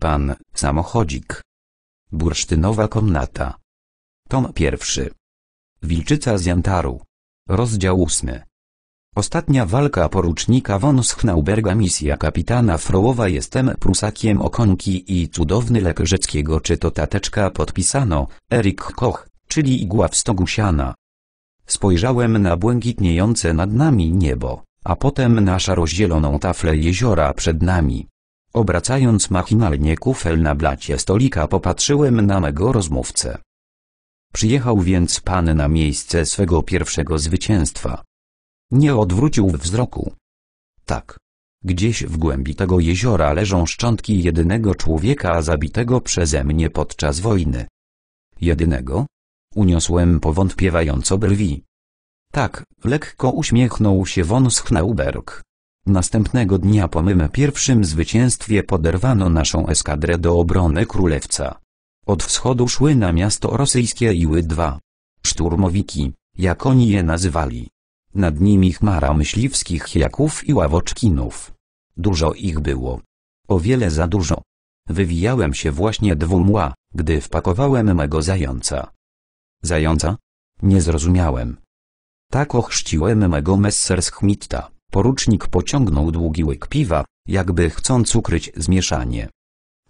Pan, samochodzik. Bursztynowa komnata. Tom pierwszy. Wilczyca z Jantaru. Rozdział ósmy. Ostatnia walka porucznika von Schnauberga misja kapitana Frołowa Jestem prusakiem okonki i cudowny lek rzeckiego czy to tateczka podpisano, Erik Koch, czyli igła w stogu siana. Spojrzałem na błękitniejące nad nami niebo, a potem na szaro-zieloną taflę jeziora przed nami. Obracając machinalnie kufel na blacie stolika popatrzyłem na mego rozmówcę. Przyjechał więc pan na miejsce swego pierwszego zwycięstwa. Nie odwrócił wzroku. Tak. Gdzieś w głębi tego jeziora leżą szczątki jedynego człowieka zabitego przeze mnie podczas wojny. Jedynego? Uniosłem powątpiewająco brwi. Tak, lekko uśmiechnął się von Schneauberg. Następnego dnia po mym pierwszym zwycięstwie poderwano naszą eskadrę do obrony królewca. Od wschodu szły na miasto rosyjskie Iły-2. Szturmowiki, jak oni je nazywali. Nad nimi chmara myśliwskich jaków i ławoczkinów. Dużo ich było. O wiele za dużo. Wywijałem się właśnie dwumła, gdy wpakowałem mego zająca. Zająca? Nie zrozumiałem. Tak ochrzciłem mego messerschmitta. Porucznik pociągnął długi łyk piwa, jakby chcąc ukryć zmieszanie.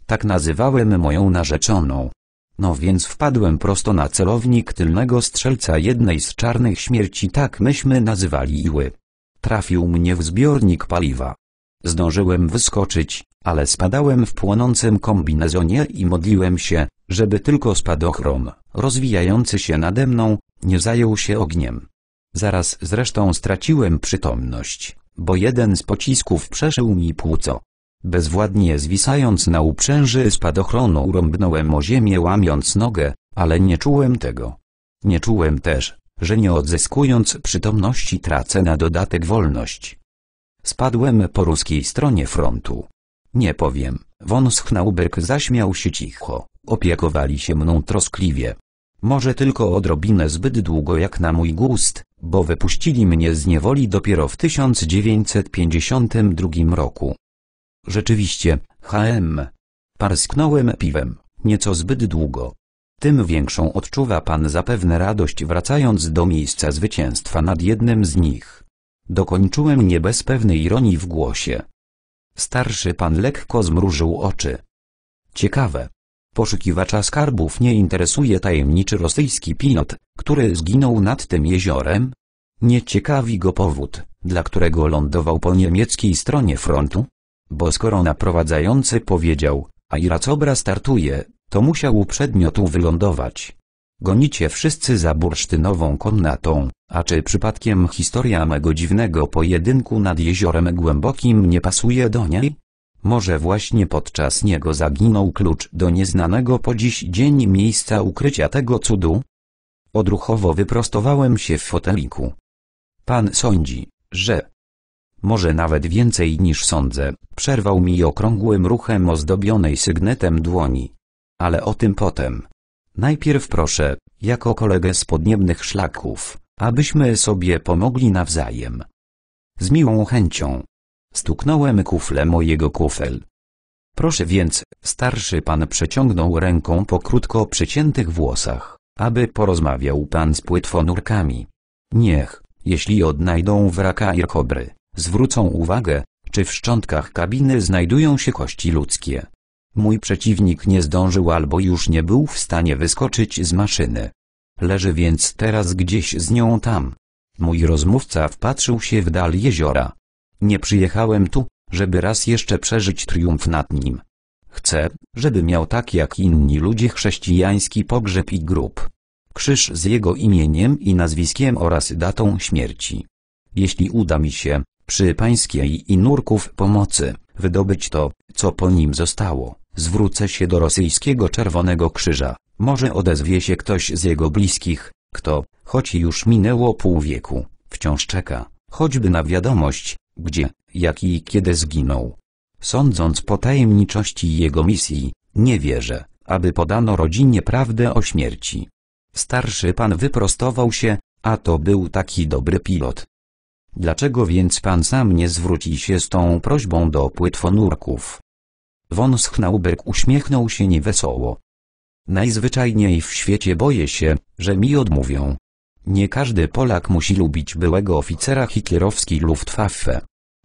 Tak nazywałem moją narzeczoną. No więc wpadłem prosto na celownik tylnego strzelca jednej z czarnych śmierci tak myśmy nazywali iły. Trafił mnie w zbiornik paliwa. Zdążyłem wyskoczyć, ale spadałem w płonącym kombinezonie i modliłem się, żeby tylko spadochron, rozwijający się nade mną, nie zajął się ogniem. Zaraz zresztą straciłem przytomność, bo jeden z pocisków przeszył mi płuco. Bezwładnie zwisając na uprzęży spadochronu rąbnąłem o ziemię łamiąc nogę, ale nie czułem tego. Nie czułem też, że nie odzyskując przytomności tracę na dodatek wolność. Spadłem po ruskiej stronie frontu. Nie powiem, von Schnauberg zaśmiał się cicho, opiekowali się mną troskliwie. Może tylko odrobinę zbyt długo jak na mój gust, bo wypuścili mnie z niewoli dopiero w 1952 roku. Rzeczywiście, HM. Parsknąłem piwem, nieco zbyt długo. Tym większą odczuwa pan zapewne radość wracając do miejsca zwycięstwa nad jednym z nich. Dokończyłem nie bez pewnej ironii w głosie. Starszy pan lekko zmrużył oczy. Ciekawe, Poszukiwacza skarbów nie interesuje tajemniczy rosyjski pilot, który zginął nad tym jeziorem. Nie ciekawi go powód, dla którego lądował po niemieckiej stronie frontu. Bo skoro naprowadzający powiedział, a Iracobra startuje, to musiał uprzednio tu wylądować. Gonicie wszyscy za bursztynową konnatą, a czy przypadkiem historia mego dziwnego pojedynku nad jeziorem głębokim nie pasuje do niej? Może właśnie podczas niego zaginął klucz do nieznanego po dziś dzień miejsca ukrycia tego cudu? Odruchowo wyprostowałem się w foteliku. Pan sądzi, że... Może nawet więcej niż sądzę, przerwał mi okrągłym ruchem ozdobionej sygnetem dłoni. Ale o tym potem. Najpierw proszę, jako kolegę z podniebnych szlaków, abyśmy sobie pomogli nawzajem. Z miłą chęcią, Stuknąłem kufle mojego kufel. Proszę więc, starszy pan przeciągnął ręką po krótko przyciętych włosach, aby porozmawiał pan z płetwonurkami. Niech, jeśli odnajdą wraka i kobry, zwrócą uwagę, czy w szczątkach kabiny znajdują się kości ludzkie. Mój przeciwnik nie zdążył albo już nie był w stanie wyskoczyć z maszyny. Leży więc teraz gdzieś z nią tam. Mój rozmówca wpatrzył się w dal jeziora. Nie przyjechałem tu, żeby raz jeszcze przeżyć triumf nad nim. Chcę, żeby miał tak jak inni ludzie chrześcijański pogrzeb i grób. Krzyż z jego imieniem i nazwiskiem oraz datą śmierci. Jeśli uda mi się, przy pańskiej i nurków pomocy, wydobyć to, co po nim zostało, zwrócę się do rosyjskiego Czerwonego Krzyża. Może odezwie się ktoś z jego bliskich, kto, choć już minęło pół wieku, wciąż czeka, choćby na wiadomość, gdzie, jak i kiedy zginął. Sądząc po tajemniczości jego misji, nie wierzę, aby podano rodzinie prawdę o śmierci. Starszy pan wyprostował się, a to był taki dobry pilot. Dlaczego więc pan sam nie zwróci się z tą prośbą do płytwonurków? Von Schnauberg uśmiechnął się niewesoło. Najzwyczajniej w świecie boję się, że mi odmówią. Nie każdy Polak musi lubić byłego oficera hitlerowski Luftwaffe.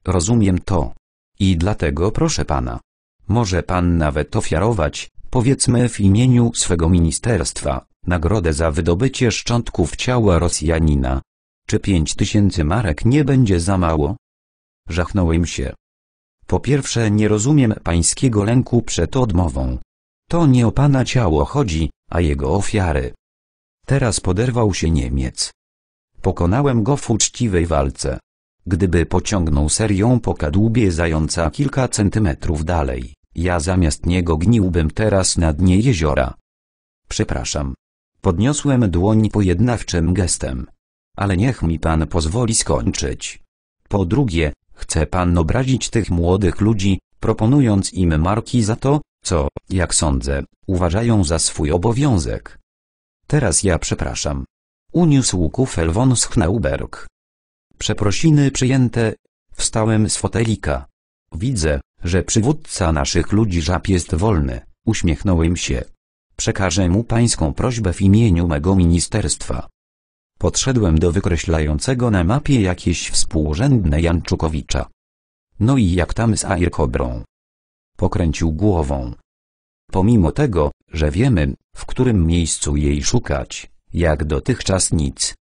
Rozumiem to. I dlatego proszę pana. Może pan nawet ofiarować, powiedzmy w imieniu swego ministerstwa, nagrodę za wydobycie szczątków ciała Rosjanina. Czy pięć tysięcy marek nie będzie za mało? Żachnąłem się. Po pierwsze nie rozumiem pańskiego lęku przed odmową. To nie o pana ciało chodzi, a jego ofiary. Teraz poderwał się Niemiec. Pokonałem go w uczciwej walce. Gdyby pociągnął serią po kadłubie, zająca kilka centymetrów dalej, ja zamiast niego gniłbym teraz na dnie jeziora. Przepraszam. Podniosłem dłoń pojednawczym gestem. Ale niech mi pan pozwoli skończyć. Po drugie, chce pan obrazić tych młodych ludzi, proponując im marki za to, co, jak sądzę, uważają za swój obowiązek. Teraz ja przepraszam. Uniósł kufel von Schneauberg. Przeprosiny przyjęte. Wstałem z fotelika. Widzę, że przywódca naszych ludzi żab jest wolny, uśmiechnąłem się. Przekażę mu pańską prośbę w imieniu mego ministerstwa. Podszedłem do wykreślającego na mapie jakieś współrzędne Janczukowicza. No i jak tam z Airkobrą? Pokręcił głową. Pomimo tego, że wiemy, w którym miejscu jej szukać, jak dotychczas nic.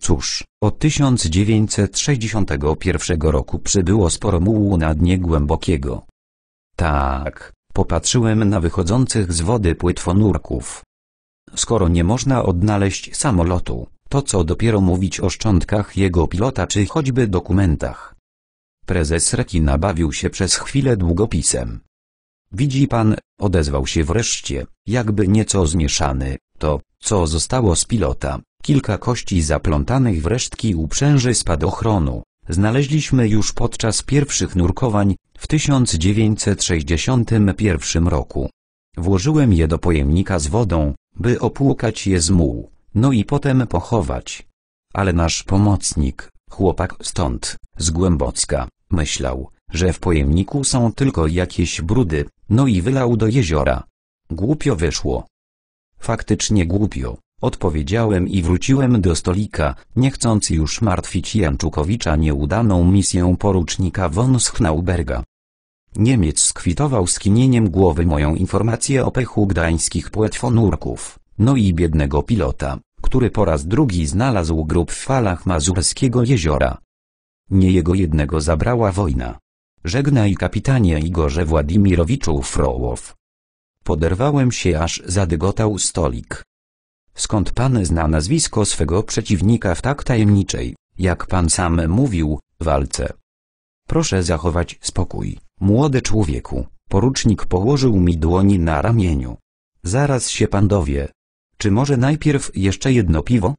Cóż, od 1961 roku przybyło sporo mułu na dnie głębokiego. Tak, popatrzyłem na wychodzących z wody płetwonurków. Skoro nie można odnaleźć samolotu, to co dopiero mówić o szczątkach jego pilota czy choćby dokumentach. Prezes rekina bawił się przez chwilę długopisem. Widzi pan, odezwał się wreszcie, jakby nieco zmieszany, to, co zostało z pilota, Kilka kości zaplątanych w resztki uprzęży spadochronu znaleźliśmy już podczas pierwszych nurkowań w 1961 roku. Włożyłem je do pojemnika z wodą, by opłukać je z muł, no i potem pochować. Ale nasz pomocnik, chłopak stąd, z Głębocka, myślał, że w pojemniku są tylko jakieś brudy, no i wylał do jeziora. Głupio wyszło. Faktycznie głupio. Odpowiedziałem i wróciłem do stolika, nie chcąc już martwić Janczukowicza nieudaną misją porucznika von Schnauberga. Niemiec skwitował skinieniem głowy moją informację o pechu gdańskich płetwonurków, no i biednego pilota, który po raz drugi znalazł grób w falach Mazurskiego jeziora. Nie jego jednego zabrała wojna. Żegnaj kapitanie Igorze Władimirowiczu Frołow. Poderwałem się aż zadygotał stolik. Skąd pan zna nazwisko swego przeciwnika w tak tajemniczej, jak pan sam mówił, walce? Proszę zachować spokój, młody człowieku. Porucznik położył mi dłoni na ramieniu. Zaraz się pan dowie. Czy może najpierw jeszcze jedno piwo?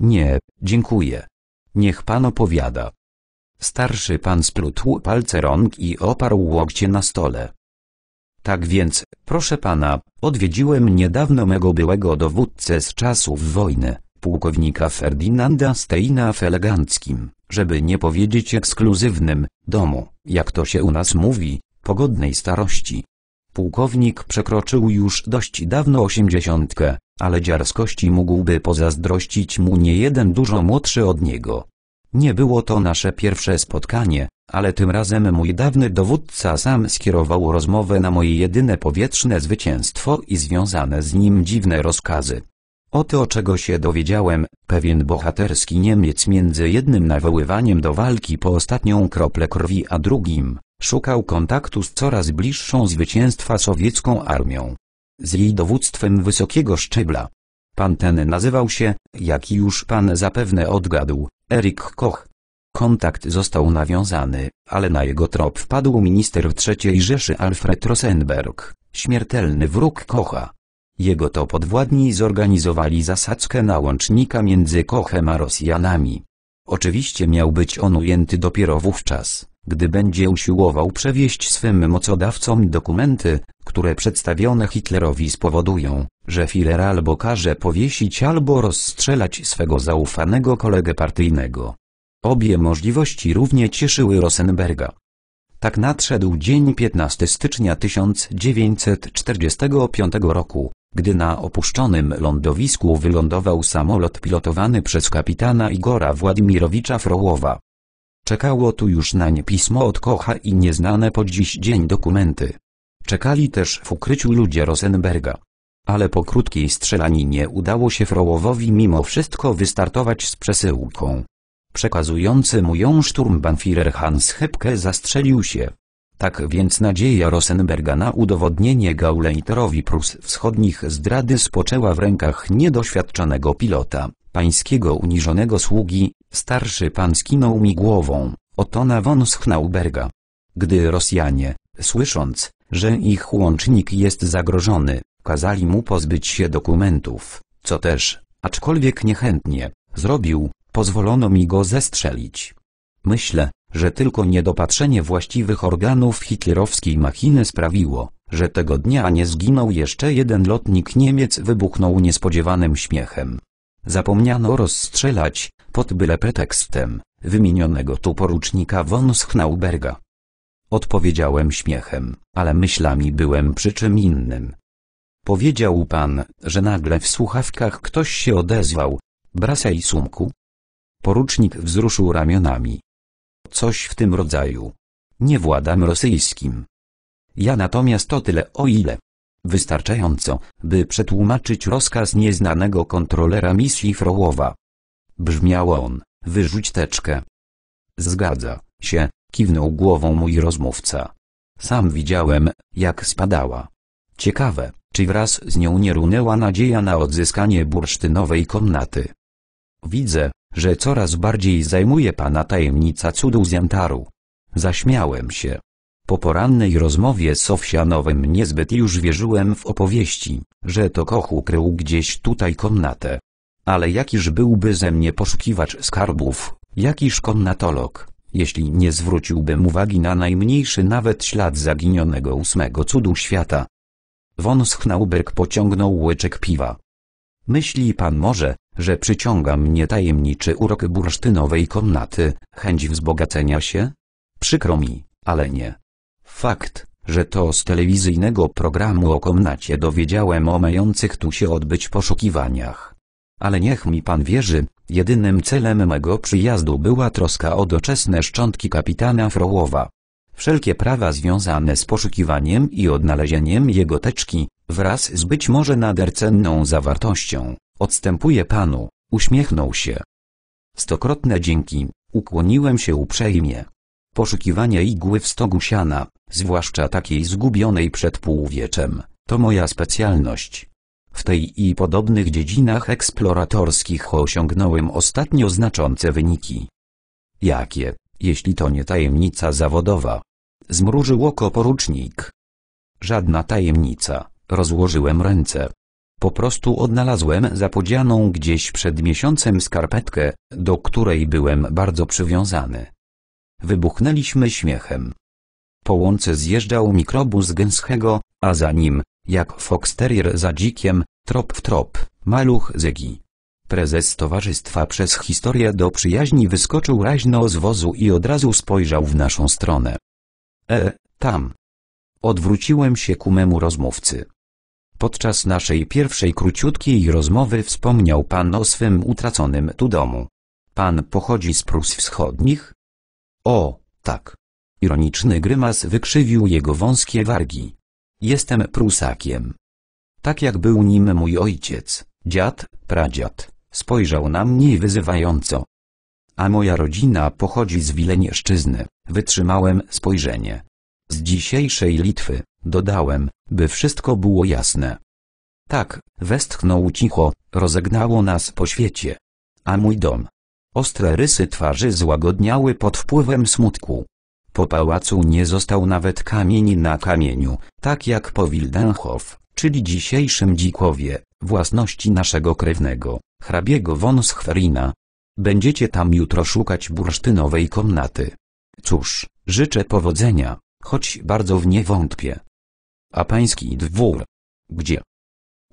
Nie, dziękuję. Niech pan opowiada. Starszy pan splótł palce rąk i oparł łokcie na stole. Tak więc, proszę pana, odwiedziłem niedawno mego byłego dowódcę z czasów wojny, pułkownika Ferdynanda Steina w eleganckim, żeby nie powiedzieć ekskluzywnym, domu, jak to się u nas mówi, pogodnej starości. Pułkownik przekroczył już dość dawno osiemdziesiątkę, ale dziarskości mógłby pozazdrościć mu niejeden dużo młodszy od niego. Nie było to nasze pierwsze spotkanie, ale tym razem mój dawny dowódca sam skierował rozmowę na moje jedyne powietrzne zwycięstwo i związane z nim dziwne rozkazy. Oto czego się dowiedziałem, pewien bohaterski Niemiec między jednym nawoływaniem do walki po ostatnią kroplę krwi a drugim, szukał kontaktu z coraz bliższą zwycięstwa sowiecką armią. Z jej dowództwem wysokiego szczebla, Pan ten nazywał się, jak już pan zapewne odgadł, Erik Koch. Kontakt został nawiązany, ale na jego trop wpadł minister III Rzeszy Alfred Rosenberg, śmiertelny wróg Kocha. Jego to podwładni zorganizowali zasadzkę na łącznika między Kochem a Rosjanami. Oczywiście miał być on ujęty dopiero wówczas, gdy będzie usiłował przewieźć swym mocodawcom dokumenty, które przedstawione Hitlerowi spowodują, że Führer albo każe powiesić albo rozstrzelać swego zaufanego kolegę partyjnego. Obie możliwości równie cieszyły Rosenberga. Tak nadszedł dzień 15 stycznia 1945 roku, gdy na opuszczonym lądowisku wylądował samolot pilotowany przez kapitana Igora Władimirowicza Frołowa. Czekało tu już nań pismo od kocha i nieznane po dziś dzień dokumenty. Czekali też w ukryciu ludzie Rosenberga. Ale po krótkiej strzelaninie udało się Frołowowi mimo wszystko wystartować z przesyłką. Przekazujący mu ją szturmbanfirer Hans Hepke zastrzelił się. Tak więc nadzieja Rosenberga na udowodnienie Gauleiterowi Prus wschodnich zdrady spoczęła w rękach niedoświadczonego pilota, pańskiego uniżonego sługi, starszy pan skinął mi głową, Otona von Schnauberga. Gdy Rosjanie, słysząc, że ich łącznik jest zagrożony, kazali mu pozbyć się dokumentów, co też, aczkolwiek niechętnie, zrobił, pozwolono mi go zestrzelić. Myślę, że tylko niedopatrzenie właściwych organów hitlerowskiej machiny sprawiło, że tego dnia nie zginął jeszcze jeden lotnik Niemiec wybuchnął niespodziewanym śmiechem. Zapomniano rozstrzelać, pod byle pretekstem, wymienionego tu porucznika von Schnauberga. Odpowiedziałem śmiechem, ale myślami byłem przy czym innym. Powiedział pan, że nagle w słuchawkach ktoś się odezwał. Brasa i sumku? Porucznik wzruszył ramionami. Coś w tym rodzaju. Nie władam rosyjskim. Ja natomiast o tyle o ile. Wystarczająco, by przetłumaczyć rozkaz nieznanego kontrolera misji Frołowa. Brzmiał on, wyrzuć teczkę. Zgadza się, Kiwnął głową mój rozmówca. Sam widziałem, jak spadała. Ciekawe, czy wraz z nią nie runęła nadzieja na odzyskanie bursztynowej komnaty. Widzę, że coraz bardziej zajmuje pana tajemnica cudu z Jantaru. Zaśmiałem się. Po porannej rozmowie z Sofsianowym niezbyt już wierzyłem w opowieści, że to koch ukrył gdzieś tutaj komnatę. Ale jakiż byłby ze mnie poszukiwacz skarbów, jakiż komnatolog jeśli nie zwróciłbym uwagi na najmniejszy nawet ślad zaginionego ósmego cudu świata. Von Schnauberg pociągnął łyczek piwa. Myśli pan może, że przyciąga mnie tajemniczy urok bursztynowej komnaty, chęć wzbogacenia się? Przykro mi, ale nie. Fakt, że to z telewizyjnego programu o komnacie dowiedziałem o mających tu się odbyć poszukiwaniach. Ale niech mi pan wierzy, Jedynym celem mego przyjazdu była troska o doczesne szczątki kapitana Frołowa. Wszelkie prawa związane z poszukiwaniem i odnalezieniem jego teczki, wraz z być może nader cenną zawartością, odstępuje panu, uśmiechnął się. Stokrotne dzięki, ukłoniłem się uprzejmie. Poszukiwanie igły w stogu siana, zwłaszcza takiej zgubionej przed półwieczem, to moja specjalność. W tej i podobnych dziedzinach eksploratorskich osiągnąłem ostatnio znaczące wyniki. Jakie, jeśli to nie tajemnica zawodowa? Zmrużył oko porucznik. Żadna tajemnica, rozłożyłem ręce. Po prostu odnalazłem zapodzianą gdzieś przed miesiącem skarpetkę, do której byłem bardzo przywiązany. Wybuchnęliśmy śmiechem. Po łące zjeżdżał mikrobus gęschego, a za nim, jak foksterier za dzikiem, trop w trop, maluch zygi. Prezes towarzystwa przez historię do przyjaźni wyskoczył raźno z wozu i od razu spojrzał w naszą stronę. E, tam. Odwróciłem się ku memu rozmówcy. Podczas naszej pierwszej króciutkiej rozmowy wspomniał pan o swym utraconym tu domu. Pan pochodzi z Prus Wschodnich? O, tak. Ironiczny grymas wykrzywił jego wąskie wargi. Jestem Prusakiem. Tak jak był nim mój ojciec, dziad, pradziad, spojrzał na mnie wyzywająco. A moja rodzina pochodzi z Wilenieszczyzny, wytrzymałem spojrzenie. Z dzisiejszej Litwy, dodałem, by wszystko było jasne. Tak, westchnął cicho, rozegnało nas po świecie. A mój dom. Ostre rysy twarzy złagodniały pod wpływem smutku. Po pałacu nie został nawet kamień na kamieniu, tak jak po Wildenhof, czyli dzisiejszym dzikowie, własności naszego krewnego, hrabiego von Schwerina. Będziecie tam jutro szukać bursztynowej komnaty. Cóż, życzę powodzenia, choć bardzo w nie wątpię. A pański dwór? Gdzie?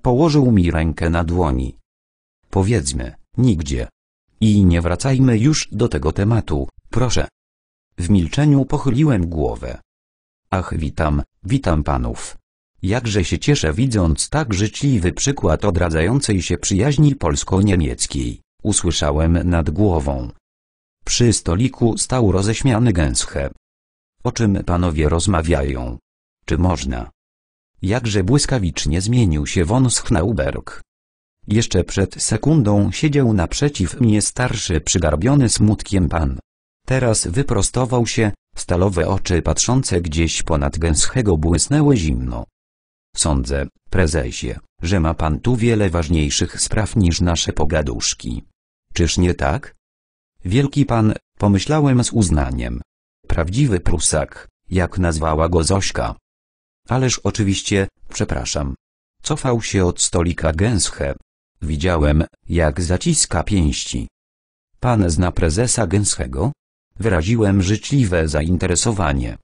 Położył mi rękę na dłoni. Powiedzmy, nigdzie. I nie wracajmy już do tego tematu, proszę. W milczeniu pochyliłem głowę. Ach, witam, witam panów. Jakże się cieszę widząc tak życzliwy przykład odradzającej się przyjaźni polsko-niemieckiej, usłyszałem nad głową. Przy stoliku stał roześmiany gęsche. O czym panowie rozmawiają? Czy można? Jakże błyskawicznie zmienił się von Schnauberg. Jeszcze przed sekundą siedział naprzeciw mnie starszy przygarbiony smutkiem pan, Teraz wyprostował się, stalowe oczy patrzące gdzieś ponad gęschego błysnęły zimno. Sądzę, prezesie, że ma pan tu wiele ważniejszych spraw niż nasze pogaduszki. Czyż nie tak? Wielki pan, pomyślałem z uznaniem. Prawdziwy prusak, jak nazwała go Zośka. Ależ oczywiście, przepraszam. Cofał się od stolika gęsche. Widziałem, jak zaciska pięści. Pan zna prezesa gęschego? Wyraziłem życzliwe zainteresowanie.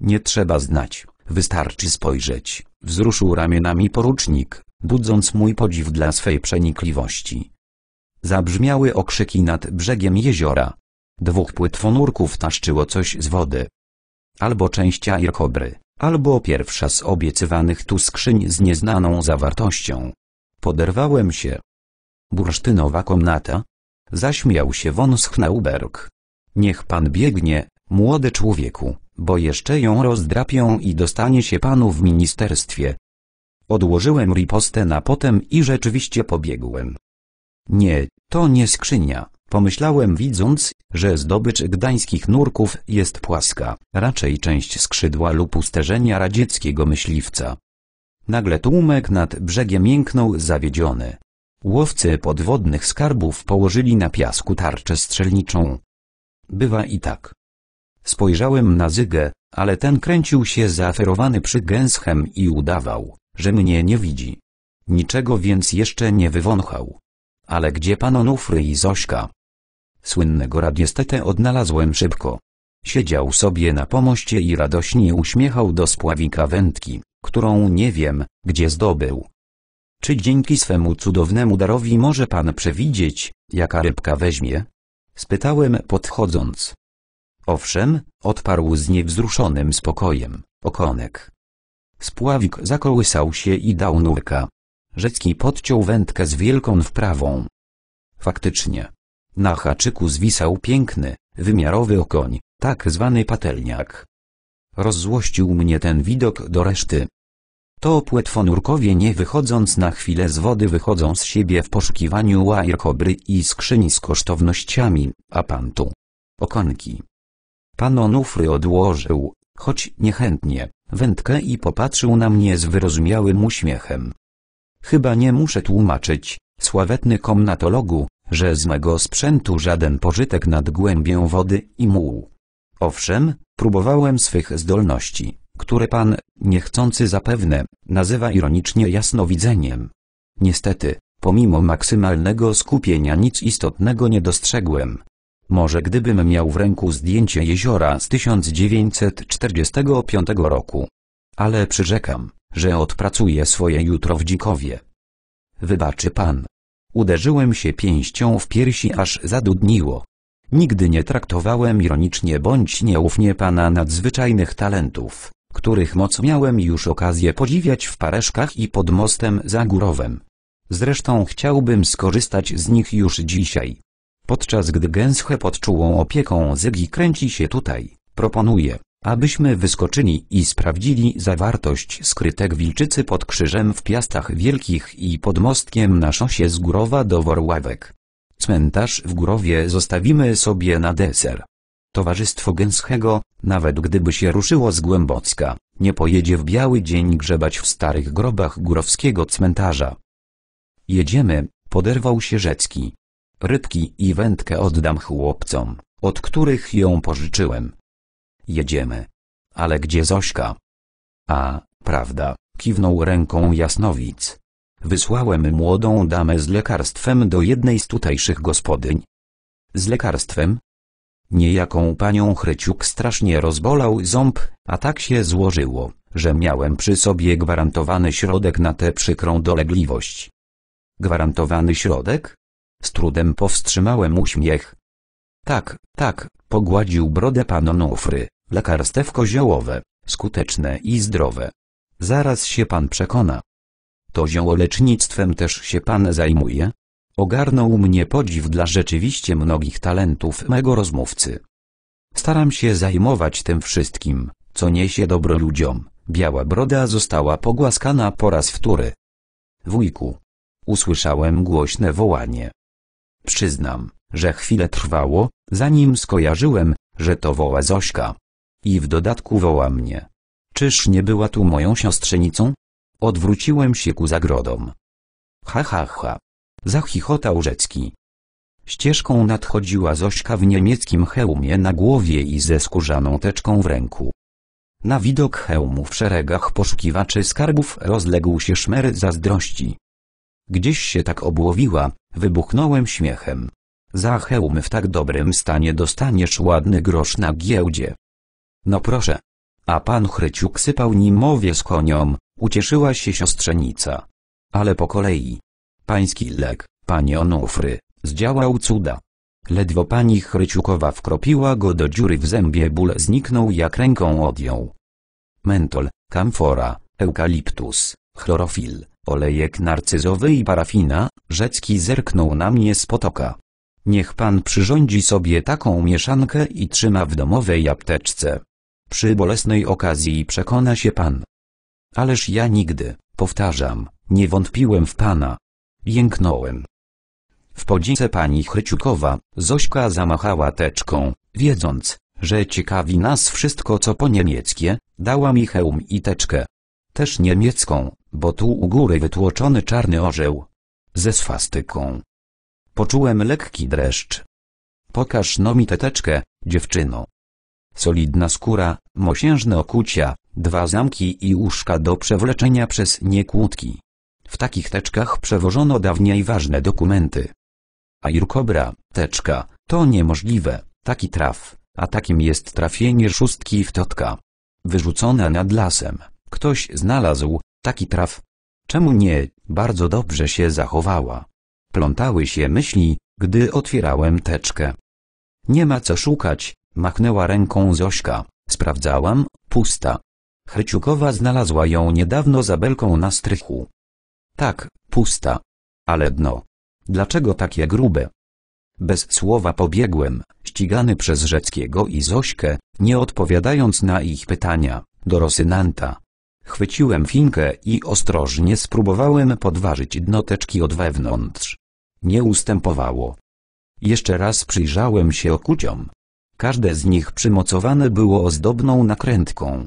Nie trzeba znać, wystarczy spojrzeć, wzruszył ramionami porucznik, budząc mój podziw dla swej przenikliwości. Zabrzmiały okrzyki nad brzegiem jeziora. Dwóch fonurków taszczyło coś z wody. Albo część jarkobry, albo pierwsza z obiecywanych tu skrzyń z nieznaną zawartością. Poderwałem się. Bursztynowa komnata? Zaśmiał się von Schnauberg. Niech pan biegnie, młody człowieku, bo jeszcze ją rozdrapią i dostanie się panu w ministerstwie. Odłożyłem ripostę na potem i rzeczywiście pobiegłem. Nie, to nie skrzynia, pomyślałem widząc, że zdobycz gdańskich nurków jest płaska, raczej część skrzydła lub usterzenia radzieckiego myśliwca. Nagle tłumek nad brzegiem mięknął zawiedziony. Łowcy podwodnych skarbów położyli na piasku tarczę strzelniczą, Bywa i tak. Spojrzałem na Zygę, ale ten kręcił się zaaferowany przy gęschem i udawał, że mnie nie widzi. Niczego więc jeszcze nie wywąchał. Ale gdzie pan Onufry i Zośka? Słynnego radiestetę odnalazłem szybko. Siedział sobie na pomoście i radośnie uśmiechał do spławika wędki, którą nie wiem, gdzie zdobył. Czy dzięki swemu cudownemu darowi może pan przewidzieć, jaka rybka weźmie? spytałem podchodząc. Owszem, odparł z niewzruszonym spokojem, okonek. Spławik zakołysał się i dał nurka. Rzecki podciął wędkę z wielką wprawą. Faktycznie. Na haczyku zwisał piękny, wymiarowy okoń, tak zwany patelniak. Rozzłościł mnie ten widok do reszty. To płetwonurkowie nie wychodząc na chwilę z wody wychodzą z siebie w poszukiwaniu łajer i skrzyni z kosztownościami, a pan tu. Okonki. Pan Onufry odłożył, choć niechętnie, wędkę i popatrzył na mnie z wyrozumiałym uśmiechem. Chyba nie muszę tłumaczyć, sławetny komnatologu, że z mego sprzętu żaden pożytek nad głębią wody i muł. Owszem, próbowałem swych zdolności które pan, niechcący zapewne, nazywa ironicznie jasnowidzeniem. Niestety, pomimo maksymalnego skupienia nic istotnego nie dostrzegłem. Może gdybym miał w ręku zdjęcie jeziora z 1945 roku. Ale przyrzekam, że odpracuję swoje jutro w dzikowie. Wybaczy pan. Uderzyłem się pięścią w piersi aż zadudniło. Nigdy nie traktowałem ironicznie bądź nieufnie pana nadzwyczajnych talentów których moc miałem już okazję podziwiać w Paryżkach i pod mostem za Górowem. Zresztą chciałbym skorzystać z nich już dzisiaj. Podczas gdy Gęsche pod czułą opieką Zygi kręci się tutaj, proponuję, abyśmy wyskoczyli i sprawdzili zawartość skrytek wilczycy pod krzyżem w Piastach Wielkich i pod mostkiem na szosie z Górowa do Worławek. Cmentarz w Górowie zostawimy sobie na deser. Towarzystwo Gęschego, nawet gdyby się ruszyło z Głębocka, nie pojedzie w biały dzień grzebać w starych grobach górowskiego cmentarza. Jedziemy, poderwał się Rzecki. Rybki i wędkę oddam chłopcom, od których ją pożyczyłem. Jedziemy. Ale gdzie Zośka? A, prawda, kiwnął ręką Jasnowic. Wysłałem młodą damę z lekarstwem do jednej z tutejszych gospodyń. Z lekarstwem? Niejaką panią Chryciuk strasznie rozbolał ząb, a tak się złożyło, że miałem przy sobie gwarantowany środek na tę przykrą dolegliwość. Gwarantowany środek? Z trudem powstrzymałem uśmiech. Tak, tak, pogładził brodę pan Onofry, lekarstewko ziołowe, skuteczne i zdrowe. Zaraz się pan przekona. To ziołolecznictwem też się pan zajmuje? Ogarnął mnie podziw dla rzeczywiście mnogich talentów mego rozmówcy. Staram się zajmować tym wszystkim, co niesie dobro ludziom. Biała broda została pogłaskana po raz wtóry. Wujku. Usłyszałem głośne wołanie. Przyznam, że chwilę trwało, zanim skojarzyłem, że to woła Zośka. I w dodatku woła mnie. Czyż nie była tu moją siostrzenicą? Odwróciłem się ku zagrodom. Ha ha ha zachichotał Rzecki. Ścieżką nadchodziła Zośka w niemieckim hełmie na głowie i ze skórzaną teczką w ręku. Na widok hełmu w szeregach poszukiwaczy skarbów rozległ się szmer zazdrości. Gdzieś się tak obłowiła, wybuchnąłem śmiechem. Za hełm w tak dobrym stanie dostaniesz ładny grosz na giełdzie. No proszę. A pan Chryciuk sypał nimowie z koniom, ucieszyła się siostrzenica. Ale po kolei. Pański lek, panie Onufry, zdziałał cuda. Ledwo pani Chryciukowa wkropiła go do dziury w zębie ból zniknął jak ręką odjął. Mentol, kamfora, eukaliptus, chlorofil, olejek narcyzowy i parafina, Rzecki zerknął na mnie z potoka. Niech pan przyrządzi sobie taką mieszankę i trzyma w domowej apteczce. Przy bolesnej okazji przekona się pan. Ależ ja nigdy, powtarzam, nie wątpiłem w pana. Jęknąłem. W podzięce pani Chryciukowa, Zośka zamachała teczką, wiedząc, że ciekawi nas wszystko co po niemieckie, dała mi hełm i teczkę. Też niemiecką, bo tu u góry wytłoczony czarny orzeł. Ze swastyką. Poczułem lekki dreszcz. Pokaż no mi teteczkę, dziewczyno. Solidna skóra, mosiężne okucia, dwa zamki i uszka do przewleczenia przez niekłódki. W takich teczkach przewożono dawniej ważne dokumenty. A jurkobra, teczka, to niemożliwe, taki traf, a takim jest trafienie szóstki w totka. Wyrzucona nad lasem, ktoś znalazł, taki traf. Czemu nie, bardzo dobrze się zachowała. Plątały się myśli, gdy otwierałem teczkę. Nie ma co szukać, machnęła ręką Zośka, sprawdzałam, pusta. Chryciukowa znalazła ją niedawno za belką na strychu. Tak, pusta. Ale dno. Dlaczego takie grube? Bez słowa pobiegłem, ścigany przez Rzeckiego i Zośkę, nie odpowiadając na ich pytania, do Rosynanta. Chwyciłem finkę i ostrożnie spróbowałem podważyć dno teczki od wewnątrz. Nie ustępowało. Jeszcze raz przyjrzałem się okuciom. Każde z nich przymocowane było ozdobną nakrętką.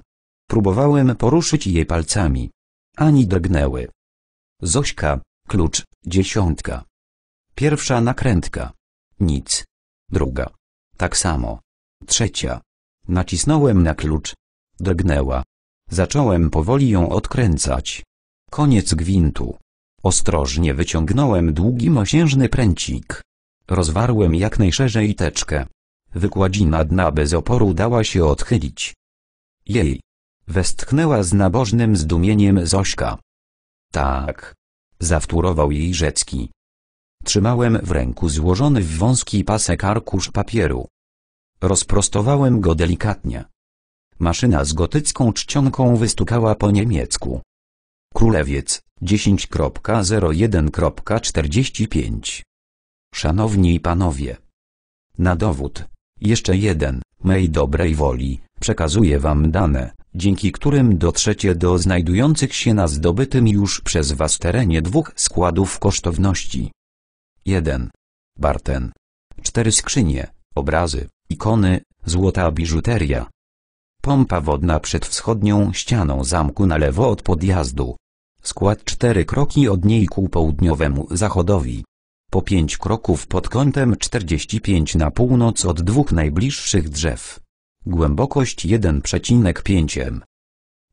Próbowałem poruszyć je palcami. Ani drgnęły. Zośka, klucz, dziesiątka. Pierwsza nakrętka. Nic. Druga. Tak samo. Trzecia. Nacisnąłem na klucz. Drgnęła. Zacząłem powoli ją odkręcać. Koniec gwintu. Ostrożnie wyciągnąłem długi mosiężny pręcik. Rozwarłem jak najszerzej teczkę. Wykładzina dna bez oporu dała się odchylić. Jej. Westchnęła z nabożnym zdumieniem Zośka. Tak. Zawtórował jej Rzecki. Trzymałem w ręku złożony w wąski pasek arkusz papieru. Rozprostowałem go delikatnie. Maszyna z gotycką czcionką wystukała po niemiecku. Królewiec 10.01.45 Szanowni panowie. Na dowód, jeszcze jeden, mej dobrej woli, przekazuję wam dane, dzięki którym dotrzecie do znajdujących się na zdobytym już przez Was terenie dwóch składów kosztowności. 1. Barten. Cztery skrzynie, obrazy, ikony, złota biżuteria. Pompa wodna przed wschodnią ścianą zamku na lewo od podjazdu. Skład cztery kroki od niej ku południowemu zachodowi. Po pięć kroków pod kątem 45 na północ od dwóch najbliższych drzew. Głębokość 1,5 m.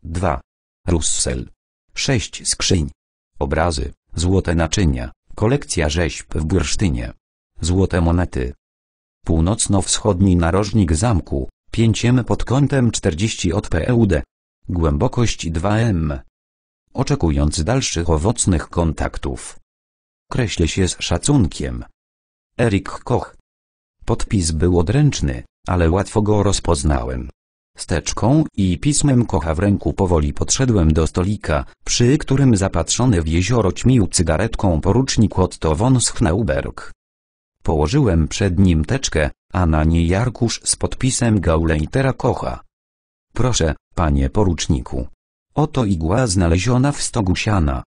2. Russell. 6 skrzyń. Obrazy, złote naczynia, kolekcja rzeźb w bursztynie. Złote monety. Północno-wschodni narożnik zamku, 5 m pod kątem 40 od PUD. E Głębokość 2 m. Oczekując dalszych owocnych kontaktów. Kreślę się z szacunkiem. Erik Koch. Podpis był odręczny ale łatwo go rozpoznałem. Steczką i pismem kocha w ręku powoli podszedłem do stolika, przy którym zapatrzony w jezioro ćmił cygaretką porucznik Otto von Schneuberg. Położyłem przed nim teczkę, a na niej arkusz z podpisem Gauleitera Kocha. Proszę, panie poruczniku. Oto igła znaleziona w stogu siana,